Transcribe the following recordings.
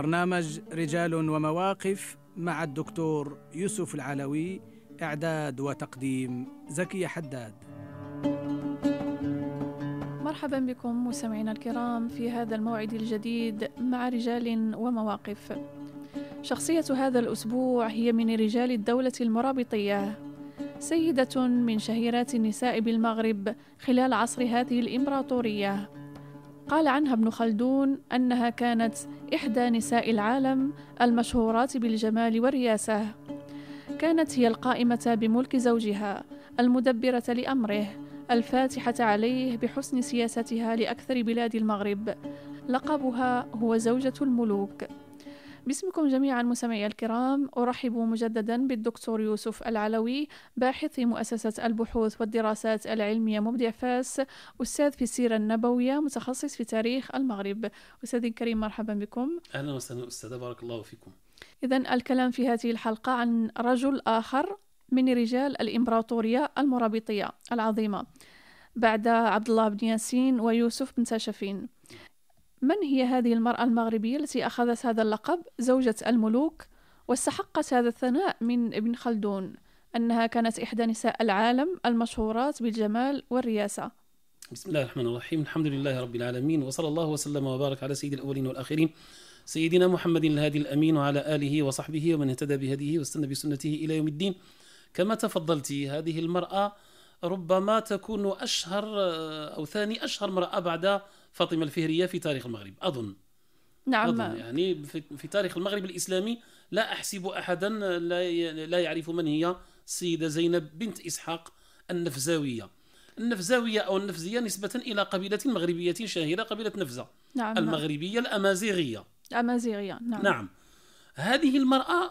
برنامج رجال ومواقف مع الدكتور يوسف العلوي إعداد وتقديم زكي حداد مرحبا بكم مستمعينا الكرام في هذا الموعد الجديد مع رجال ومواقف شخصية هذا الأسبوع هي من رجال الدولة المرابطية سيدة من شهيرات النساء بالمغرب خلال عصر هذه الإمبراطورية قال عنها ابن خلدون أنها كانت إحدى نساء العالم المشهورات بالجمال والرياسة كانت هي القائمة بملك زوجها المدبرة لأمره الفاتحة عليه بحسن سياستها لأكثر بلاد المغرب لقبها هو زوجة الملوك باسمكم جميعا مستمعي الكرام أرحب مجددا بالدكتور يوسف العلوي باحث في مؤسسة البحوث والدراسات العلمية مبدع فاس أستاذ في السيرة النبوية متخصص في تاريخ المغرب أستاذي الكريم مرحبا بكم أهلا وسهلا أستاذة بارك الله فيكم إذا الكلام في هذه الحلقة عن رجل آخر من رجال الإمبراطورية المرابطية العظيمة بعد عبد الله بن ياسين ويوسف بن ساشفين من هي هذه المرأة المغربية التي أخذت هذا اللقب زوجة الملوك واستحقت هذا الثناء من ابن خلدون أنها كانت إحدى نساء العالم المشهورات بالجمال والرياسة بسم الله الرحمن الرحيم الحمد لله رب العالمين وصلى الله وسلم وبارك على سيد الأولين والآخرين سيدنا محمد الهادي الأمين وعلى آله وصحبه ومن اهتدى بهديه واستنى بسنته إلى يوم الدين كما تفضلت هذه المرأة ربما تكون اشهر آه، او ثاني اشهر امراه بعد فاطمه الفهريه في تاريخ المغرب اظن نعم أظن يعني في تاريخ المغرب الاسلامي لا احسب احدا لا يعرف من هي السيده زينب بنت اسحاق النفزاويه النفزاويه او النفزيه نسبه الى قبيله مغربيه شهيره قبيله نفزه نعم, نعم. المغربيه نعم. الامازيغيه الامازيغيه نعم نعم هذه المراه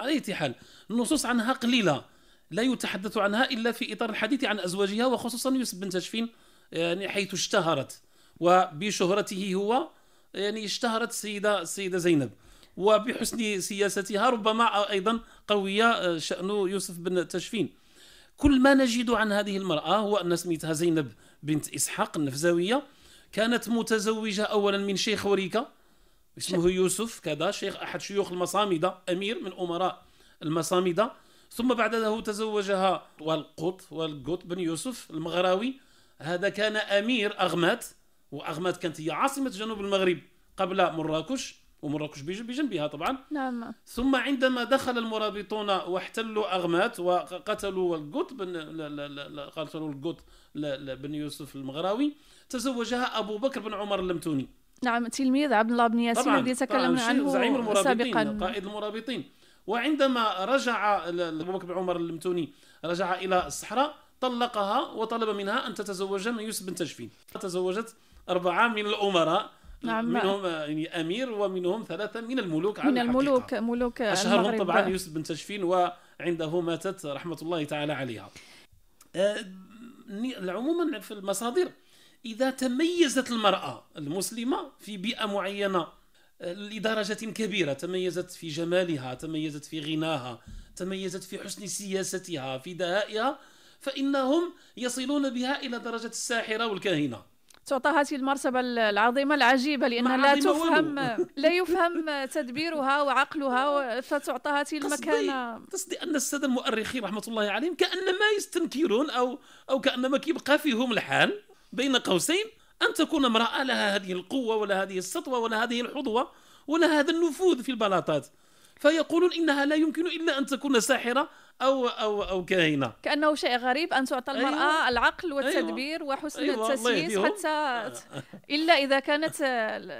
على اي حال النصوص عنها قليله لا يتحدث عنها الا في اطار الحديث عن ازواجها وخصوصا يوسف بن تاشفين يعني حيث اشتهرت وبشهرته هو يعني اشتهرت السيده السيده زينب وبحسن سياستها ربما ايضا قويه آه، شان يوسف بن تاشفين كل ما نجد عن هذه المراه هو ان سميتها زينب بنت اسحاق النفزاويه كانت متزوجه اولا من شيخ وريكه اسمه يوسف كذا شيخ احد شيوخ المصامده امير من امراء المصامده ثم بعد ذلك تزوجها والقط والقط بن يوسف المغراوي هذا كان أمير أغمات وأغمات كانت هي عاصمة جنوب المغرب قبل مراكش ومراكش بجنبها طبعا نعم ثم عندما دخل المرابطون واحتلوا أغمات وقتلوا القط بن قتلوا القط بن يوسف المغراوي تزوجها أبو بكر بن عمر اللمتوني نعم تلميذ عبد الله بن ياسين الذي تكلمنا عنه سابقا زعيم المرابطين قائد المرابطين وعندما رجع أبو بكر عمر المتوني رجع إلى الصحراء طلقها وطلب منها أن تتزوج يوسف بن تجفين تزوجت أربعة من الأمراء نعم منهم يعني امير ومنهم ثلاثه من الملوك على من الملوك الحقيقة. ملوك اشهرهم طبعا يوسف بن تجفين وعنده ماتت رحمه الله تعالى عليها أه، عموما في المصادر اذا تميزت المراه المسلمه في بيئه معينه لدرجة كبيرة تميزت في جمالها تميزت في غناها تميزت في حسن سياستها في دهائها فإنهم يصلون بها إلى درجة الساحرة والكاهنة تعطى هذه المرتبة العظيمة العجيبة لأنها لا تفهم لا يفهم تدبيرها وعقلها فتعطى هذه المكانة قصدي أن السادة المؤرخين رحمة الله عليهم كأنما يستنكرون أو أو كأنما كيبقى فيهم الحال بين قوسين أن تكون امرأة لها هذه القوة ولا هذه السطوة ولا هذه الحظوة ولا هذا النفوذ في البلاطات فيقولون انها لا يمكن الا ان تكون ساحره او او او كاهنه كانه شيء غريب ان تعطى المراه أيوة. العقل أيوة. والتدبير أيوة. وحسن أيوة. التسييس حتى آه. الا اذا كانت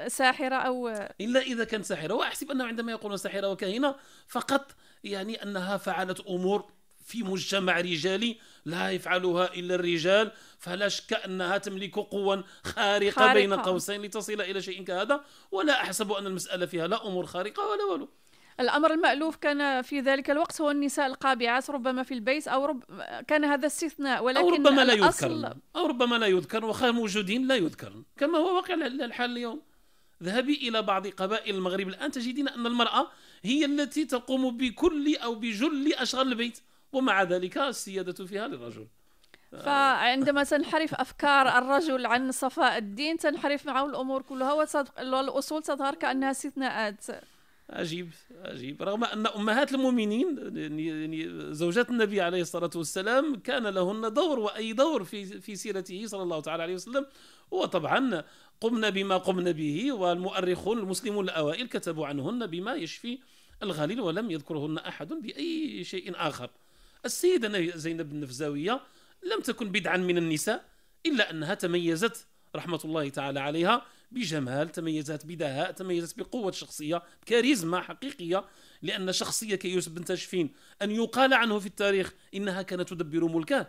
ساحره او الا اذا كانت ساحره واحسب انه عندما يقولون ساحره وكاهنه فقط يعني انها فعلت امور في مجتمع رجالي لا يفعلها الا الرجال فلا شك انها تملك قوة خارقه, خارقة. بين قوسين لتصل الى شيء كهذا ولا احسب ان المساله فيها لا امور خارقه ولا والو الامر المالوف كان في ذلك الوقت هو النساء القابعات ربما في البيت او رب... كان هذا استثناء ولكن او ربما لا يذكر او ربما لا يذكر وخير موجودين لا يذكر كما هو واقع الحال اليوم ذهبي الى بعض قبائل المغرب الان تجدين ان المراه هي التي تقوم بكل او بجل اشغال البيت ومع ذلك السيادة فيها للرجل فعندما تنحرف افكار الرجل عن صفاء الدين تنحرف معه الامور كلها والاصول تظهر كانها استثناءات عجيب عجيب رغم ان امهات المؤمنين يعني زوجات النبي عليه الصلاه والسلام كان لهن دور واي دور في في سيرته صلى الله تعالى عليه وسلم وطبعا قمنا بما قمنا به والمؤرخون المسلمون الاوائل كتبوا عنهن بما يشفي الغليل ولم يذكرهن احد باي شيء اخر السيدة زينب النفزاوية لم تكن بدعا من النساء إلا أنها تميزت رحمة الله تعالى عليها بجمال تميزت بدهاء تميزت بقوة شخصية كاريزما حقيقية لأن شخصية كيوسف بن تاشفين أن يقال عنه في التاريخ إنها كانت تدبر ملكه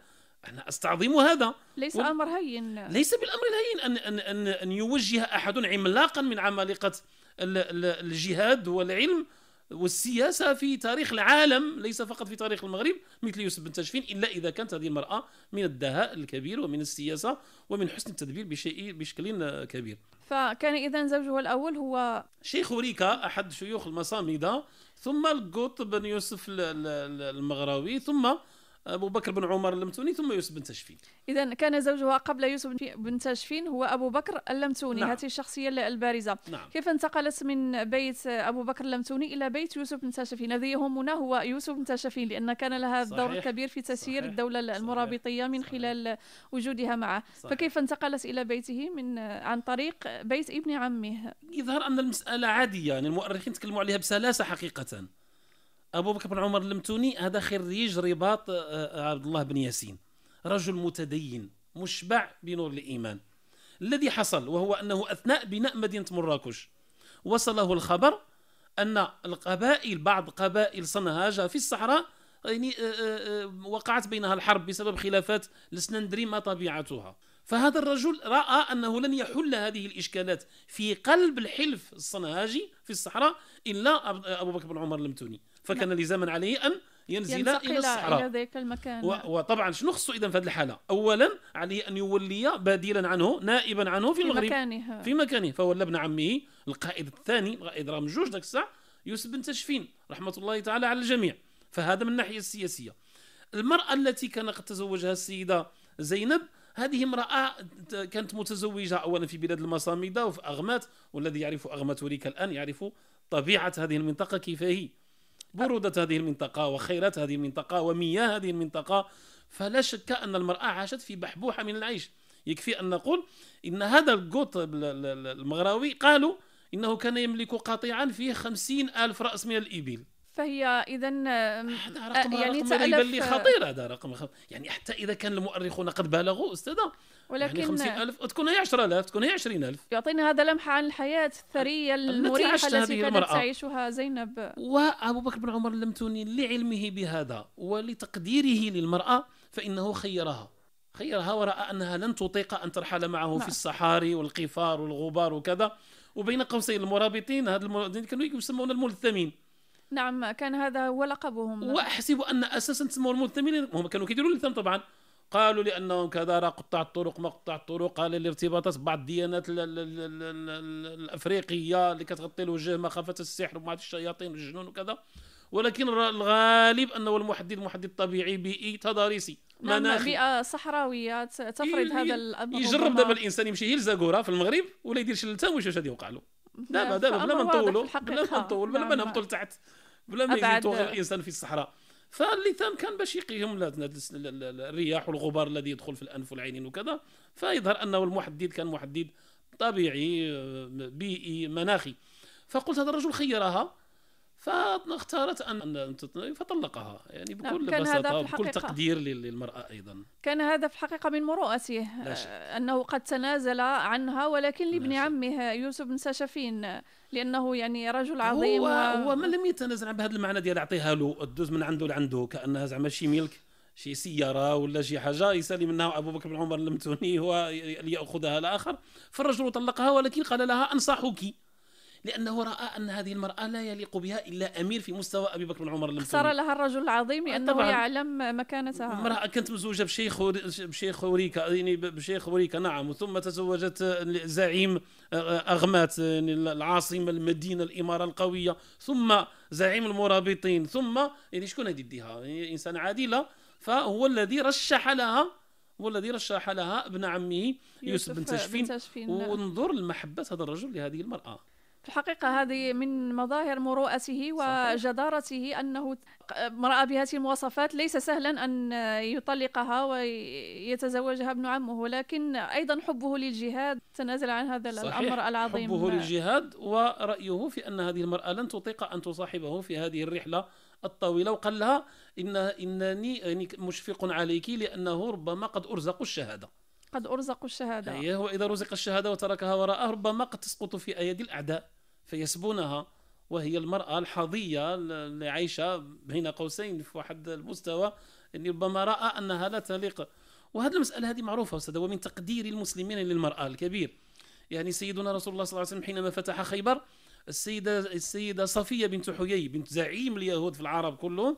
أنا أستعظم هذا ليس و... أمر هين ليس بالأمر الهين أن, أن, أن, أن يوجه أحد عملاقا من عمالقة الجهاد والعلم والسياسة في تاريخ العالم ليس فقط في تاريخ المغرب مثل يوسف بن تاشفين إلا إذا كانت هذه المرأة من الدهاء الكبير ومن السياسة ومن حسن التدبير بشيء بشكل كبير فكان إذا زوجها الأول هو شيخ ريكا أحد شيوخ المصامدة ثم القط بن يوسف المغراوي ثم أبو بكر بن عمر اللمتوني ثم يوسف بن تشفين إذا كان زوجها قبل يوسف بن تشفين هو أبو بكر اللمتوني نعم. هذه الشخصية البارزة نعم. كيف انتقلت من بيت أبو بكر اللمتوني إلى بيت يوسف بن تشفين الذي يهمنا هو يوسف بن تشفين لأن كان لها صحيح. دور كبير في تسيير صحيح. الدولة المرابطية من صحيح. خلال وجودها معه صحيح. فكيف انتقلت إلى بيته من عن طريق بيت ابن عمه يظهر أن المسألة عادية يعني المؤرخين تكلموا عليها بسلاسة حقيقة ابو بكر بن عمر اللمتوني هذا خريج رباط آه، آه، عبد الله بن ياسين رجل متدين مشبع بنور الايمان الذي حصل وهو انه اثناء بناء مدينه مراكش وصله الخبر ان القبائل بعض قبائل صنهاجه في الصحراء يعني آه، وقعت بينها الحرب بسبب خلافات السنندري ما طبيعتها فهذا الرجل راى انه لن يحل هذه الاشكالات في قلب الحلف الصنهاجي في الصحراء الا ابو بكر بن عمر اللمتوني فكان نعم. لزاما عليه أن ينزل إلى الصحراء إلى ذلك المكان وطبعا شنو خصو إذا في هذه الحالة أولا عليه أن يولي بديلا عنه نائبا عنه في, في المغرب مكانها. في مكانه فولى ابن عمه القائد الثاني القائد رام جوج ذاك الساعة يوسف بن تشفين رحمة الله تعالى على الجميع فهذا من الناحية السياسية المرأة التي كان قد تزوجها السيدة زينب هذه امرأة كانت متزوجة أولا في بلاد المصامدة وفي أغمات والذي يعرف أغمات ريكا الآن يعرف طبيعة هذه المنطقة كيف هي برودة هذه المنطقة وخيرات هذه المنطقة ومياه هذه المنطقة فلا شك أن المرأة عاشت في بحبوحة من العيش يكفي أن نقول إن هذا القط المغراوي قالوا إنه كان يملك قطيعا فيه خمسين ألف رأس من الإبل فهي اذا يعني رقم يعني رقم آه، خطير هذا رقم يعني حتى اذا كان المؤرخون قد بالغوا استاذه يعني ولكن يعني 50000 تكون هي 10000 تكون هي 20000 يعطينا هذا لمحه عن الحياه الثريه المريحه التي كانت المرأة. تعيشها زينب وابو بكر بن عمر اللمتوني لعلمه بهذا ولتقديره للمراه فانه خيرها خيرها وراى انها لن تطيق ان ترحل معه في نعم. الصحاري والقفار والغبار وكذا وبين قوسين المرابطين هذا المرابطين كانوا يسمون الملثمين نعم كان هذا هو لقبهم واحسب ان اساسا تسموا المنتمين هم كانوا كيديروا اللثام طبعا قالوا لانهم كذا راه قطاع الطرق ما قطاع الطرق قال الارتباطات بعض الديانات الافريقيه اللي كتغطي الوجه مخافه السحر ومع الشياطين والجنون وكذا ولكن الغالب انه المحدد محدد طبيعي بيئي تضاريسي نعم، مناخي بيئه صحراويه تفرض هذا الامر يجرب دابا الانسان يمشي يلزاكورا في المغرب ولا يدير شلتان ويشوف اش غادي يوقع له دابا دابا بلا ما نطولوا بلا ما نطول بلا ما نهبطوا نعم، نعم. لتحت بلا ما يزيد الانسان في الصحراء فاللثام كان باش يقيهم الرياح والغبار الذي يدخل في الانف والعينين وكذا فيظهر انه المحدد كان محدد طبيعي آه، بيئي مناخي فقلت هذا الرجل خيرها فاختارت ان فطلقها يعني نعم، بكل كان بساطه بكل تقدير للمراه ايضا كان هذا في الحقيقه من مرؤسه آه، انه قد تنازل عنها ولكن لابن عمه يوسف بن ساشفين لانه يعني رجل عظيم هو, و... هو ما لم يتنازل عن بهذا المعنى ديال اعطيها له الدوز من عنده لعنده كانها زعما شي ملك شي سياره ولا شي حاجه يسالي منها ابو بكر بن عمر تهني هو لياخذها الاخر فالرجل طلقها ولكن قال لها انصحك لأنه رأى أن هذه المرأة لا يليق بها إلا أمير في مستوى أبي بكر بن عمر المسلم اختار لها الرجل العظيم لأنه يعلم مكانتها امرأة كانت مزوجة بشيخ بشيخ وريكا يعني بشيخ وريكا نعم ثم تزوجت زعيم آه، أغمات يعني العاصمة المدينة الإمارة القوية ثم زعيم المرابطين ثم يعني شكون هذه يديها يعني إنسان عادلة فهو الذي رشح لها هو الذي رشح لها ابن عمه يوسف, يوسف بن تشفين وانظر لمحبة هذا الرجل لهذه المرأة في الحقيقة هذه من مظاهر مروءته وجدارته أنه امرأة بهذه المواصفات ليس سهلا أن يطلقها ويتزوجها ابن عمه ولكن أيضا حبه للجهاد تنازل عن هذا صحيح. الأمر العظيم حبه للجهاد ورأيه في أن هذه المرأة لن تطيق أن تصاحبه في هذه الرحلة الطويلة وقال لها إن إنني يعني مشفق عليك لأنه ربما قد أرزق الشهادة قد أرزق الشهادة هو إذا رزق الشهادة وتركها وراءه ربما قد تسقط في أيدي الأعداء فيسبونها وهي المرأة الحظية اللي عايشة بين قوسين في واحد المستوى اللي يعني ربما رأى أنها لا تليق وهذه المسألة هذه معروفة أستاذ ومن تقدير المسلمين للمرأة الكبير يعني سيدنا رسول الله صلى الله عليه وسلم حينما فتح خيبر السيدة السيدة صفية بنت حيي بنت زعيم اليهود في العرب كلهم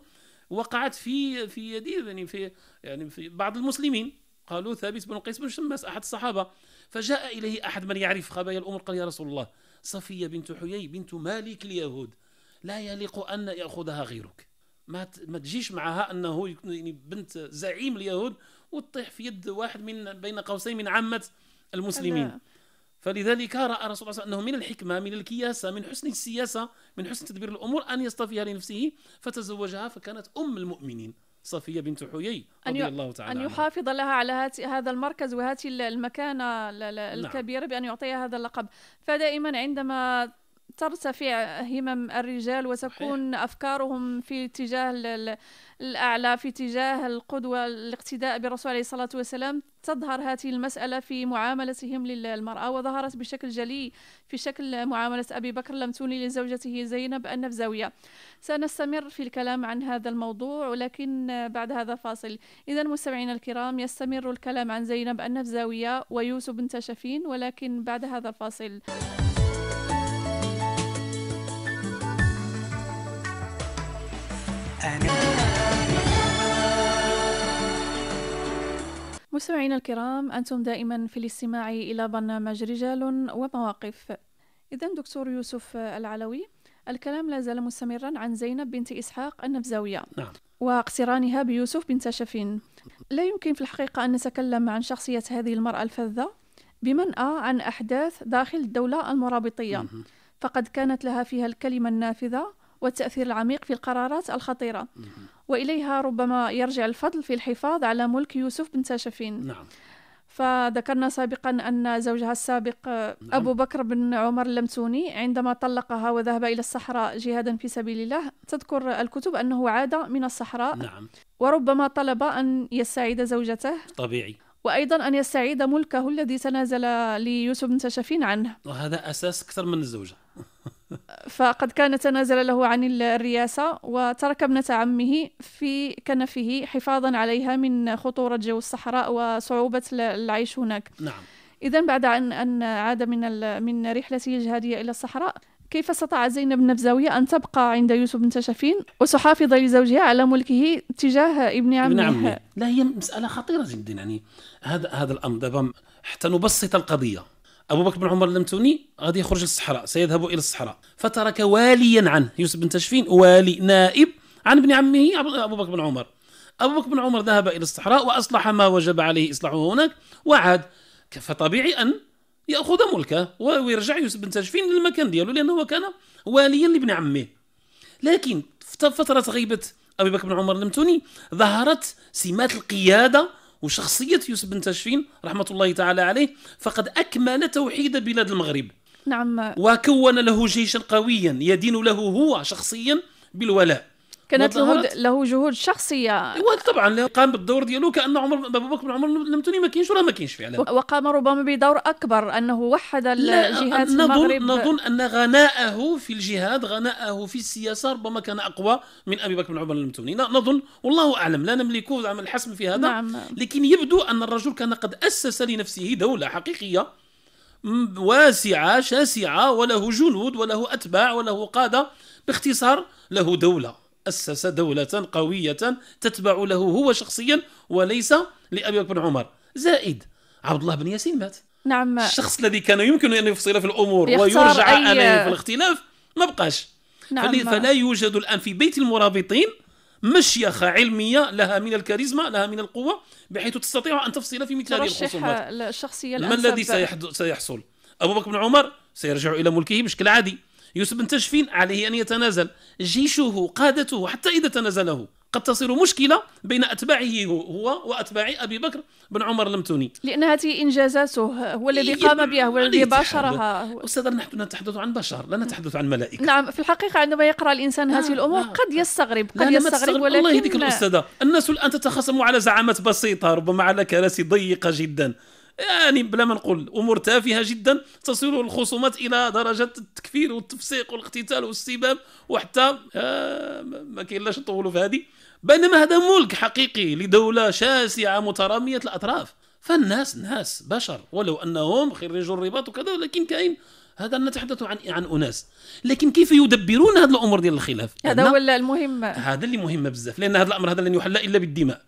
وقعت في في يدي يعني في يعني في بعض المسلمين قالوا ثابت بن قيس بن شماس احد الصحابه فجاء اليه احد من يعرف خبايا الامور قال يا رسول الله صفية بنت حيي بنت مالك اليهود لا يليق أن يأخذها غيرك ما ما تجيش معها انه يعني بنت زعيم اليهود وتطيح في يد واحد من بين قوسين من عامه المسلمين فلذلك راى الرسول صلى الله عليه وسلم انه من الحكمه من الكياسه من حسن السياسه من حسن تدبير الامور ان يصطفيها لنفسه فتزوجها فكانت ام المؤمنين صفية بنت حيي رضي الله تعالى أن يحافظ لها على هذا المركز وهذه المكانة نعم. الكبيرة بأن يعطيها هذا اللقب فدائما عندما ترتفع همم الرجال وتكون صحيح. أفكارهم في اتجاه الأعلى في اتجاه القدوة الاقتداء بالرسول عليه الصلاة والسلام تظهر هذه المسألة في معاملتهم للمرأة وظهرت بشكل جلي في شكل معاملة أبي بكر لم تولي لزوجته زينب النفزاويه سنستمر في الكلام عن هذا الموضوع ولكن بعد هذا فاصل إذا مستمعينا الكرام يستمر الكلام عن زينب النفزاوية ويوسف بن تشفين ولكن بعد هذا الفاصل مستمعينا الكرام أنتم دائما في الاستماع إلى برنامج رجال ومواقف إذا دكتور يوسف العلوي الكلام لا زال مستمرا عن زينب بنت إسحاق النفزاوية نعم. واقترانها بيوسف بنت شفين لا يمكن في الحقيقة أن نتكلم عن شخصية هذه المرأة الفذة بمنأى عن أحداث داخل الدولة المرابطية فقد كانت لها فيها الكلمة النافذة والتأثير العميق في القرارات الخطيرة وإليها ربما يرجع الفضل في الحفاظ على ملك يوسف بن تاشفين نعم فذكرنا سابقا أن زوجها السابق آه، نعم. أبو بكر بن عمر اللمتوني عندما طلقها وذهب إلى الصحراء جهادا في سبيل الله تذكر الكتب أنه عاد من الصحراء نعم. وربما طلب أن يستعيد زوجته طبيعي وأيضا أن يستعيد ملكه الذي تنازل ليوسف بن تاشفين عنه وهذا أساس أكثر من الزوجة فقد كان تنازل له عن الرئاسة وترك ابنة عمه في كنفه حفاظا عليها من خطورة جو الصحراء وصعوبة العيش هناك نعم إذا بعد أن أن عاد من من رحلته الجهادية إلى الصحراء كيف استطاع زينب النبزاوية أن تبقى عند يوسف بن تشفين وتحافظ لزوجها على ملكه تجاه ابن عمه؟ ابن عمه لا هي مسألة خطيرة جدا يعني هذا هذا الأمر دابا حتى نبسط القضية أبو بكر بن عمر اللمتوني غادي يخرج للصحراء سيذهب إلى الصحراء فترك واليا عنه يوسف بن تشفين والي نائب عن ابن عمه أبو بكر بن عمر أبو بكر بن عمر ذهب إلى الصحراء وأصلح ما وجب عليه إصلاحه هناك وعاد فطبيعي أن يأخذ ملكه ويرجع يوسف بن تشفين للمكان ديالو لأنه كان واليا لابن عمه لكن في فترة غيبة أبي بكر بن عمر اللمتوني ظهرت سمات القيادة وشخصية يوسف بن تاشفين رحمة الله تعالى عليه فقد أكمل توحيد بلاد المغرب نعم وكون له جيشا قويا يدين له هو شخصيا بالولاء كانت له له جهود شخصيه هو إيه، طبعا قام بالدور ديالو كان عمر ابو بكر بن عمر لم تني ما كاينش ولا ما كاينش فعلا وقام ربما بدور اكبر انه وحد الجهات نظن المغرب نظن ان غناءه في الجهاد غناءه في السياسه ربما كان اقوى من ابي بكر بن عمر المتوني نظن والله اعلم لا نملك الحسم في هذا نعم. لكن يبدو ان الرجل كان قد اسس لنفسه دوله حقيقيه واسعه شاسعه وله جنود وله اتباع وله قاده باختصار له دوله أسس دولة قوية تتبع له هو شخصيا وليس لأبي بكر عمر زائد عبد الله بن ياسين مات نعم الشخص الذي كان يمكن أن يفصل في الأمور ويرجع أي... عليه في الاختلاف ما بقاش نعم. فلا يوجد الآن في بيت المرابطين مشيخة علمية لها من الكاريزما لها من القوة بحيث تستطيع أن تفصل في مثل هذه الخصومات الشخصية ما الذي سيحصل أبو بكر بن عمر سيرجع إلى ملكه بشكل عادي يوسف بن تشفين عليه أن يتنازل جيشه قادته حتى إذا تنازله قد تصير مشكلة بين أتباعه هو وأتباع أبي بكر بن عمر لمتوني لأن هذه إنجازاته هو الذي قام بها هو الذي باشرها أستاذ نحن نتحدث عن بشر لا نتحدث عن ملائكة نعم في الحقيقة عندما يقرأ الإنسان هذه الأمور قد يستغرب قد يستغرب ولكن الله يهديك الأستاذة الناس الآن تتخاصم على زعامات بسيطة ربما على كراسي ضيقة جدا يعني بلا ما نقول امور تافهه جدا تصل الخصومات الى درجه التكفير والتفسيق والاقتتال والسباب وحتى آه ما لاش نطولوا في هذه بينما هذا ملك حقيقي لدوله شاسعه متراميه الاطراف فالناس ناس بشر ولو انهم خريجوا الرباط وكذا ولكن كاين هذا نتحدث عن عن اناس لكن كيف يدبرون هذه الامور ديال الخلاف هذا هو المهم هذا اللي مهم بزاف لان هذا الامر هذا لن يحل الا بالدماء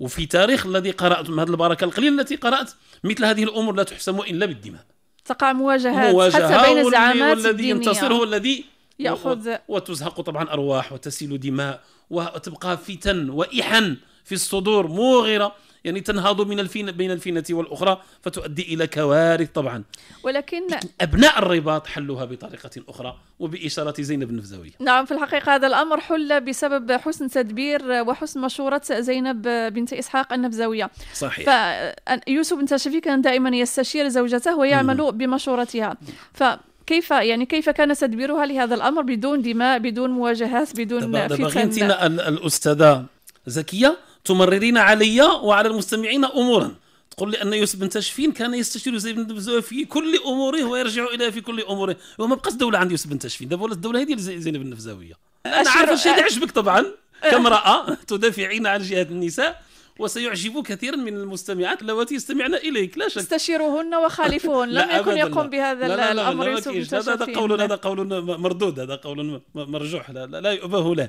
وفي تاريخ الذي قرأت من هذه البركة القليلة التي قرأت مثل هذه الأمور لا تحسم إلا بالدماء تقع مواجهات مواجهة حتى بين الزعامات والذي ينتصر هو الذي يأخذ وتزهق طبعا أرواح وتسيل دماء وتبقى فتن وإحن في الصدور موغرة يعني تنهض من الفين بين الفينة والأخرى فتؤدي إلى كوارث طبعا ولكن أبناء الرباط حلوها بطريقة أخرى وبإشارة زينب النفزوية نعم في الحقيقة هذا الأمر حل بسبب حسن تدبير وحسن مشورة زينب بنت إسحاق النفزوية صحيح فيوسف بن تاشفي كان دائما يستشير زوجته ويعمل بمشورتها ف كيف يعني كيف كان تدبيرها لهذا الامر بدون دماء بدون مواجهات بدون فتن بغيت الاستاذه زكيه تمررين علي وعلى المستمعين امورا تقول لي ان يوسف بن تاشفين كان يستشير يوسف بن تشفين في كل اموره ويرجع اليه في كل اموره وما بقاش دوله عند يوسف بن تاشفين دابا ولات الدوله هذه زينب النفزاويه انا عارف الشيء اللي أه. عجبك طبعا أه. كامراه تدافعين عن جهه النساء وسيعجب كثيرا من المستمعات اللواتي يستمعن اليك لا شك استشيروهن وخالفوهن لم يكن يقوم بهذا لا لا لا الامر يوسف هذا قول هذا قول مردود هذا قول مرجوح لا, لا, لا يؤبه له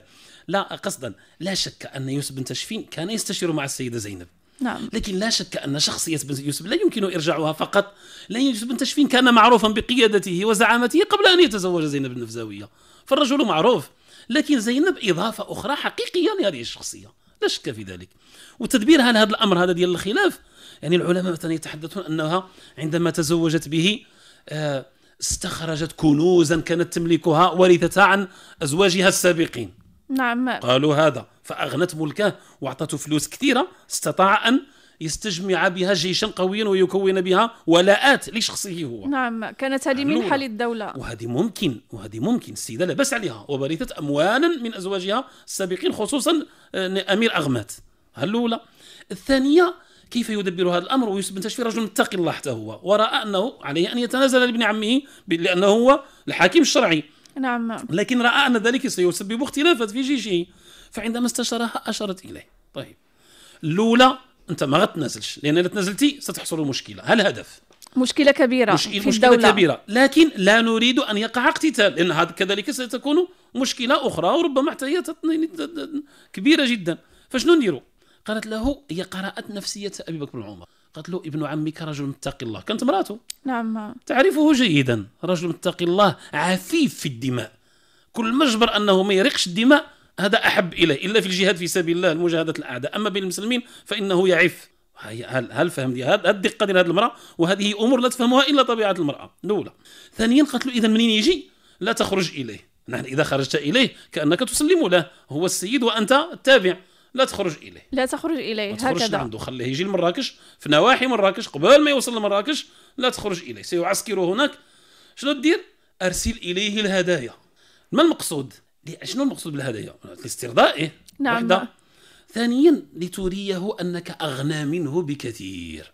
لا قصدا لا شك أن يوسف بن تشفين كان يستشير مع السيدة زينب نعم. لكن لا شك أن شخصية بن يوسف لا يمكن إرجاعها فقط لأن يوسف بن تشفين كان معروفا بقيادته وزعامته قبل أن يتزوج زينب النفزاوية فالرجل معروف لكن زينب إضافة أخرى حقيقية لهذه الشخصية لا شك في ذلك وتدبيرها لهذا الأمر هذا ديال الخلاف يعني العلماء مثلا يتحدثون أنها عندما تزوجت به آه، استخرجت كنوزا كانت تملكها ورثتها عن أزواجها السابقين نعم قالوا هذا فأغنت ملكه وأعطته فلوس كثيرة استطاع أن يستجمع بها جيشا قويا ويكون بها ولاءات لشخصه هو نعم كانت هذه منحة للدولة وهذه ممكن وهذه ممكن السيدة لا بأس عليها وبرثت أموالا من أزواجها السابقين خصوصا آه، أمير أغمات الاولى الثانية كيف يدبر هذا الامر ويثبت في رجل متقي الله حتى هو وراى انه عليه ان يتنازل لابن عمه لانه هو الحاكم الشرعي نعم لكن رأى أن ذلك سيسبب اختلافا في جيشه فعندما استشارها أشارت إليه طيب الأولى أنت ما غتنازلش لأن إذا تنازلتي ستحصل مشكلة هل هدف مشكلة كبيرة مش... في مشكلة الدولة. كبيرة لكن لا نريد أن يقع اقتتال لأن هذا كذلك ستكون مشكلة أخرى وربما حتى هي كبيرة جدا فشنو نديرو قالت له هي قرأت نفسية أبي بكر عمر قالت له ابن عمك رجل متقي الله كانت امراته نعم تعرفه جيدا رجل متقي الله عفيف في الدماء كل ما انه ما يرقش الدماء هذا احب اليه الا في الجهاد في سبيل الله لمجاهده الاعداء اما بين المسلمين فانه يعف هل هل فهم دي هذا الدقه ديال هذه المراه وهذه امور لا تفهمها الا طبيعه المراه الاولى ثانيا قالت له اذا منين يجي لا تخرج اليه نحن اذا خرجت اليه كانك تسلم له هو السيد وانت التابع لا تخرج اليه لا تخرج اليه ما تخرجش هكذا عنده خليه يجي لمراكش في نواحي مراكش قبل ما يوصل لمراكش لا تخرج اليه سيعسكر هناك شنو دير ارسل اليه الهدايا ما المقصود شنو المقصود بالهدايا لاسترضائه إيه؟ نعم واحدة. ثانيا لتريه انك اغنى منه بكثير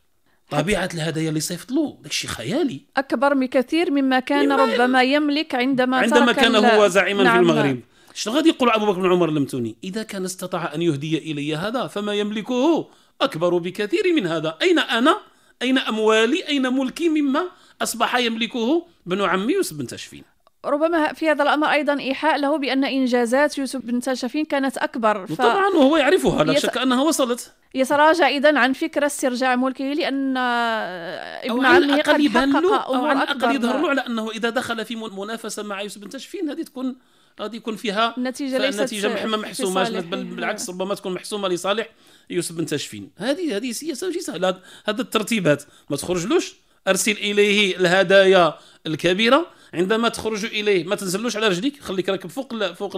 طبيعة الهدايا اللي صيفط له داكشي خيالي أكبر بكثير مما كان مما ربما يملك عندما عندما كان هو زعيما نعم. في المغرب شنو غادي يقول ابو بكر بن عمر لمتوني اذا كان استطاع ان يهدي الي هذا فما يملكه اكبر بكثير من هذا اين انا اين اموالي اين ملكي مما اصبح يملكه بن عمي يوسف بن تشفين ربما في هذا الامر ايضا ايحاء له بان انجازات يوسف بن تاشفين كانت اكبر ف... طبعا وهو يعرفها لا يت... شك انها وصلت يتراجع اذا عن فكره استرجاع ملكه لان آه، ابن عمي قد حقق او على الاقل يظهر له على انه اذا دخل في منافسه مع يوسف بن تاشفين هذه تكون غادي يكون فيها النتيجه ليست النتيجه محما بل بالعكس ربما تكون محسومه لصالح يوسف بن تاشفين هذه هذه سياسه ماشي سهله هذا الترتيبات ما تخرجلوش ارسل اليه الهدايا الكبيره عندما تخرج اليه ما تنزلوش على رجليك خليك راكب فوق فوق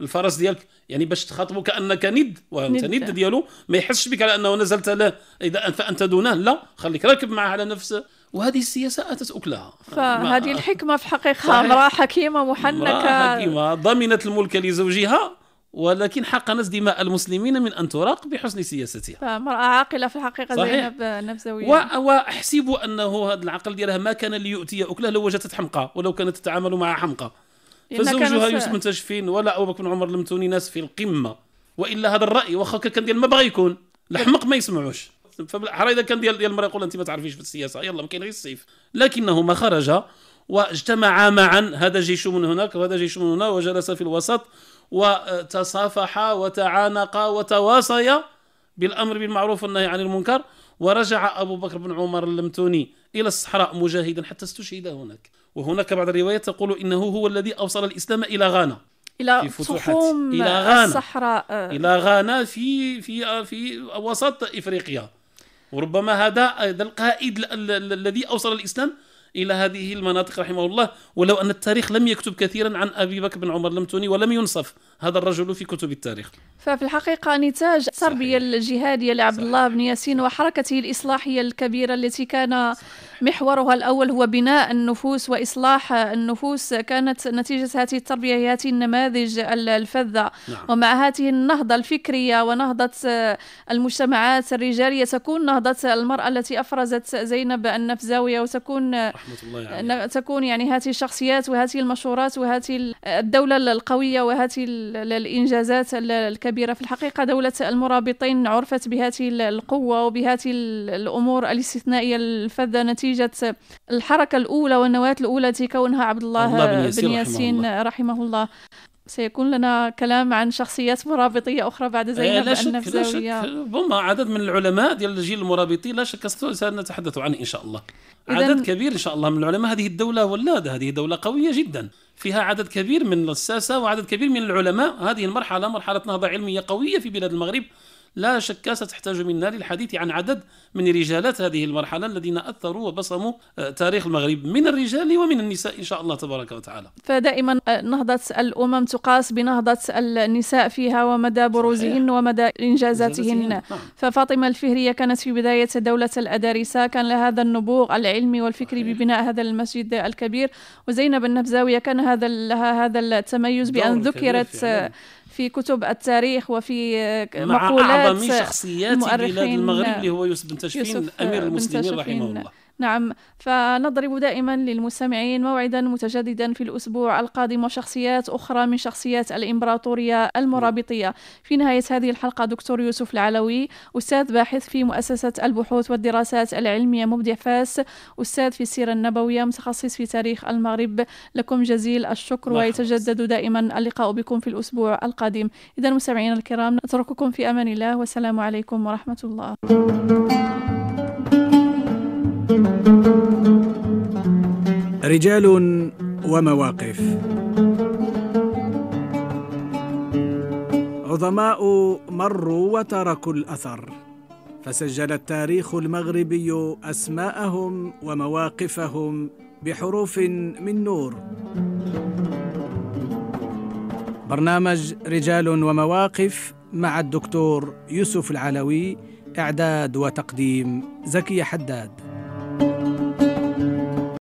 الفرس ديالك يعني باش تخاطبه كانك ند وانت ند ديالو ما يحسش بك على انه نزلت له اذا فانت دونه لا خليك راكب معه على نفس وهذه السياسه اتت اكلها فهذه الحكمه في حقيقه امراه حكيمه محنكه حكيمه ضمنت الملك لزوجها ولكن حقنت دماء المسلمين من ان تراق بحسن سياستها فامراه عاقله في الحقيقه صحيح. زينب نفسوية و... واحسب انه هذا العقل ديالها ما كان ليؤتي أكلها لو وجدت حمقى ولو كانت تتعامل مع حمقى فزوجها يوسف بن تجفين ولا ابو بكر بن عمر لمتوني ناس في القمه والا هذا الراي واخا كان ديال ما بغى يكون الحمق ما يسمعوش فحرا اذا كان ديال المراه يقول انت ما تعرفيش في السياسه يلا ما كاين غير السيف لكنهما خرجا واجتمعا معا هذا جيش من هناك وهذا جيش من هنا وجلس في الوسط وتصافحا وتعانقا وتواصيا بالامر بالمعروف والنهي عن المنكر ورجع ابو بكر بن عمر اللمتوني الى الصحراء مجاهدا حتى استشهد هناك وهناك بعض الروايات تقول انه هو الذي اوصل الاسلام الى غانا الى صحوم الى غانا الصحراء الى غانا في في في وسط افريقيا وربما هذا القائد الذي أوصل الإسلام إلى هذه المناطق رحمه الله ولو أن التاريخ لم يكتب كثيرا عن أبي بكر بن عمر لمتوني ولم ينصف هذا الرجل في كتب التاريخ ففي الحقيقة نتاج التربية الجهادية لعبد الله بن ياسين وحركته الإصلاحية الكبيرة التي كان صحيح. محورها الأول هو بناء النفوس وإصلاح النفوس كانت نتيجة هذه التربية هذه النماذج الفذة نعم. ومع هذه النهضة الفكرية ونهضة المجتمعات الرجالية تكون نهضة المرأة التي أفرزت زينب النفزاوية وتكون رحمة الله يعني. تكون يعني هذه الشخصيات وهذه المشورات وهذه الدولة القوية وهذه الإنجازات الكبيرة في الحقيقة دولة المرابطين عرفت بهذه القوة وبهذه الأمور الاستثنائية الفذة نتيجة نتيجة الحركة الأولى والنواة الأولى التي كونها عبد الله, الله بن ياسين رحمه, رحمه الله سيكون لنا كلام عن شخصيات مرابطية أخرى بعد إيه، زينب لا شك النفزوية لا شك هم عدد من العلماء ديال الجيل المرابطي لا شك سنتحدث عنه إن شاء الله عدد كبير إن شاء الله من العلماء هذه الدولة ولادة هذه دولة قوية جدا فيها عدد كبير من الساسة وعدد كبير من العلماء هذه المرحلة مرحلة نهضة علمية قوية في بلاد المغرب لا شك ستحتاج منا للحديث عن عدد من رجالات هذه المرحلة الذين أثروا وبصموا آه، تاريخ المغرب من الرجال ومن النساء إن شاء الله تبارك وتعالى فدائما آه، نهضة الأمم تقاس بنهضة النساء فيها ومدى بروزهن ومدى إنجازاتهن نعم. ففاطمة الفهرية كانت في بداية دولة الأدارسة كان لها هذا النبوغ العلمي والفكري صحيح. ببناء هذا المسجد الكبير وزينب النفزاوية كان هذا لها هذا التميز بأن ذكرت آه، في كتب التاريخ وفي مقولات آه، مع أعظم شخصيات بلاد المغرب اللي هو يوسف بن تاشفين أمير المسلمين رحمه الله نعم فنضرب دائما للمستمعين موعدا متجددا في الأسبوع القادم وشخصيات أخرى من شخصيات الإمبراطورية المرابطية في نهاية هذه الحلقة دكتور يوسف العلوي أستاذ باحث في مؤسسة البحوث والدراسات العلمية مبدع فاس أستاذ في السيرة النبوية متخصص في تاريخ المغرب لكم جزيل الشكر ويتجدد دائما اللقاء بكم في الأسبوع القادم إذا مستمعينا الكرام نترككم في أمان الله والسلام عليكم ورحمة الله رجال ومواقف عظماء مروا وتركوا الاثر فسجل التاريخ المغربي اسماءهم ومواقفهم بحروف من نور برنامج رجال ومواقف مع الدكتور يوسف العلوي اعداد وتقديم زكي حداد